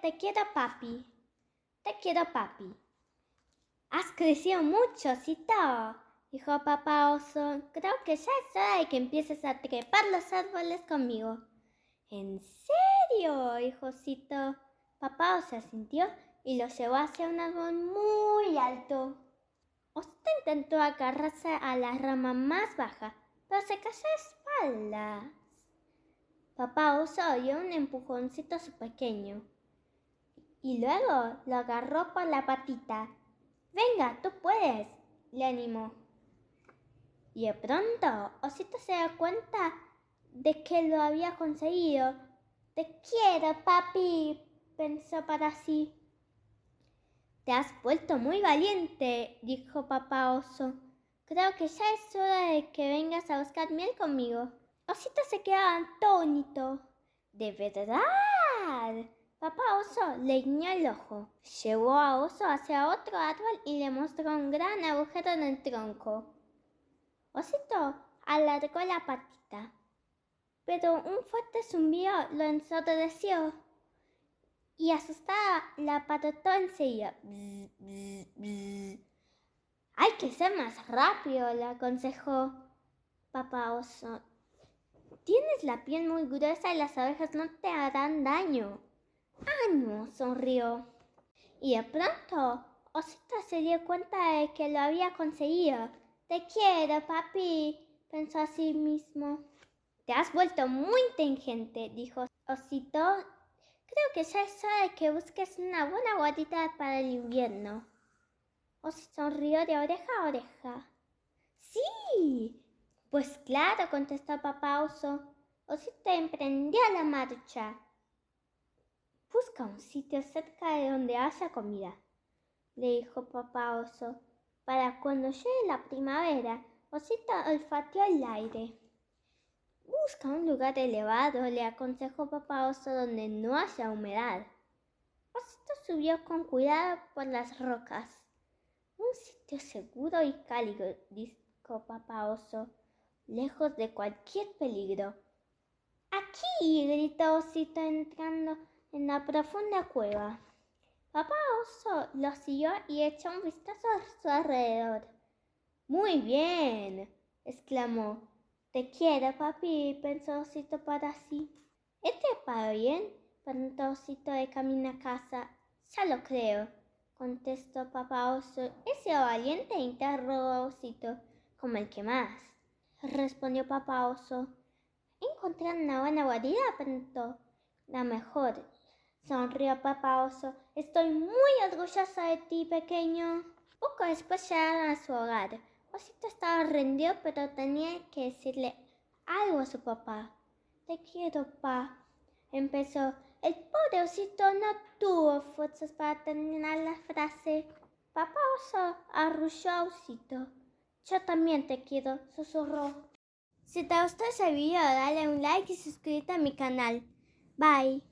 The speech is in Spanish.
Te quiero papi. Te quiero papi. Has crecido mucho, Cito, dijo papá oso. Creo que ya es hora de que empieces a trepar los árboles conmigo. ¿En serio? dijo Cito. Papá oso asintió y lo llevó hacia un árbol muy alto. Osito intentó agarrarse a la rama más baja, pero se cayó de espalda. Papá Oso dio un empujoncito a su pequeño y luego lo agarró por la patita. Venga, tú puedes, le animó. Y de pronto, Osito se dio cuenta de que lo había conseguido. Te quiero, papi, pensó para sí. Te has vuelto muy valiente, dijo papá oso. Creo que ya es hora de que vengas a buscar miel conmigo. Osito se queda atónito. ¡De verdad! Papá Oso le guiñó el ojo, llevó a Oso hacia otro árbol y le mostró un gran agujero en el tronco. Osito alargó la patita, pero un fuerte zumbido lo ensordeció y asustada la patotó enseguida. Hay que ser más rápido, le aconsejó papá oso Tienes la piel muy gruesa y las abejas no te harán daño. no! sonrió. Y de pronto, Osito se dio cuenta de que lo había conseguido. Te quiero, papi, pensó a sí mismo. Te has vuelto muy inteligente, dijo Osito. Creo que ya es hora de que busques una buena guardita para el invierno. Osito sonrió de oreja a oreja. ¡Sí! Pues claro, contestó papá oso. Osito emprendió la marcha. Busca un sitio cerca de donde haya comida, le dijo papá oso, para cuando llegue la primavera, Osito olfateó el aire. Busca un lugar elevado, le aconsejó papá oso, donde no haya humedad. Osito subió con cuidado por las rocas. Un sitio seguro y cálido, dijo papá oso lejos de cualquier peligro. ¡Aquí! gritó Osito entrando en la profunda cueva. Papá Oso lo siguió y echó un vistazo a su alrededor. Muy bien, exclamó. Te quiero, papi, pensó Osito para sí. ¿Este para bien? preguntó Osito de camino a casa. Ya lo creo, contestó papá Oso. Ese valiente interrogó Osito como el que más respondió papá oso. Encontré una buena guarida, preguntó. La mejor, sonrió papá oso. Estoy muy orgullosa de ti, pequeño. Poco después llegaron a su hogar. Osito estaba rendido, pero tenía que decirle algo a su papá. Te quiero, papá. Empezó. El pobre osito no tuvo fuerzas para terminar la frase. Papá oso arrulló a osito. Yo también te quiero, susurró. Si te gustó ese video, dale un like y suscríbete a mi canal. Bye.